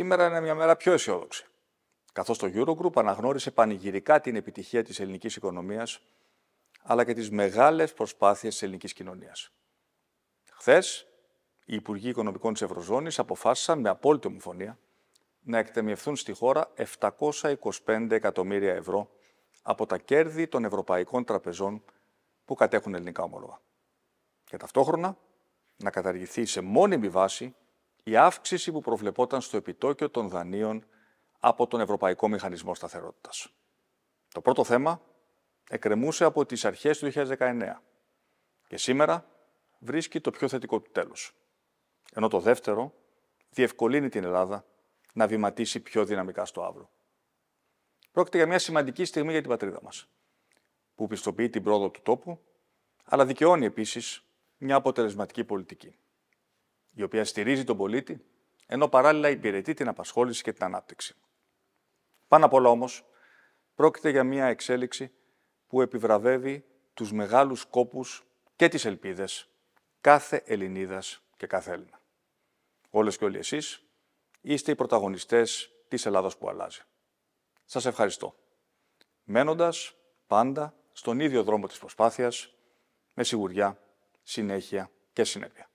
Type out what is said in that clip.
Σήμερα είναι μια μέρα πιο αισιόδοξη. Καθώς το Eurogroup αναγνώρισε πανηγυρικά την επιτυχία της ελληνικής οικονομίας, αλλά και τις μεγάλες προσπάθειες της ελληνικής κοινωνίας. Χθες, οι Υπουργοί Οικονομικών της Ευρωζώνης αποφάσισαν με απόλυτη ομοφωνία να εκτεμιευθούν στη χώρα 725 εκατομμύρια ευρώ από τα κέρδη των ευρωπαϊκών τραπεζών που κατέχουν ελληνικά ομόλογα. Και ταυτόχρονα να καταργηθεί σε μόνιμη βάση η αύξηση που προβλεπόταν στο επιτόκιο των δανείων από τον Ευρωπαϊκό Μηχανισμό Σταθερότητας. Το πρώτο θέμα εκκρεμούσε από τις αρχές του 2019 και σήμερα βρίσκει το πιο θετικό του τέλος, Ενώ το δεύτερο διευκολύνει την Ελλάδα να βηματίσει πιο δυναμικά στο αύριο. Πρόκειται για μια σημαντική στιγμή για την πατρίδα μας, που πιστοποιεί την πρόοδο του τόπου, αλλά δικαιώνει επίσης μια αποτελεσματική πολιτική η οποία στηρίζει τον πολίτη, ενώ παράλληλα υπηρετεί την απασχόληση και την ανάπτυξη. Πάνω απ' όλα όμως, πρόκειται για μια εξέλιξη που επιβραβεύει τους μεγάλους σκόπους και τις ελπίδες κάθε Ελληνίδας και κάθε Έλληνα. Όλες και όλοι εσείς είστε οι πρωταγωνιστές της Ελλάδος που αλλάζει. Σας ευχαριστώ. Μένοντας πάντα στον ίδιο δρόμο της προσπάθειας, με σιγουριά, συνέχεια και συνέπεια.